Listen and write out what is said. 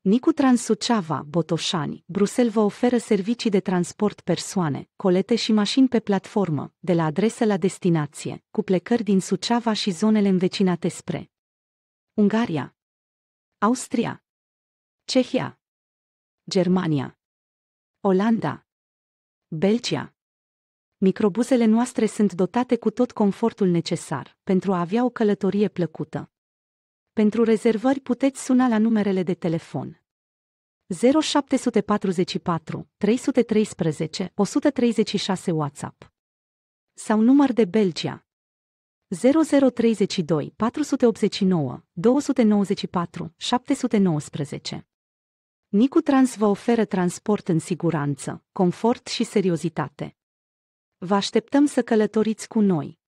Nicu Transuceava, Botoșani, Brusel vă oferă servicii de transport persoane, colete și mașini pe platformă, de la adresă la destinație, cu plecări din Suceava și zonele învecinate spre Ungaria, Austria, Cehia, Germania, Olanda, Belgia. Microbuzele noastre sunt dotate cu tot confortul necesar pentru a avea o călătorie plăcută. Pentru rezervări puteți suna la numerele de telefon 0744 313 136 WhatsApp sau număr de Belgia 0032 489 294 719. Nicu Trans vă oferă transport în siguranță, confort și seriozitate. Vă așteptăm să călătoriți cu noi.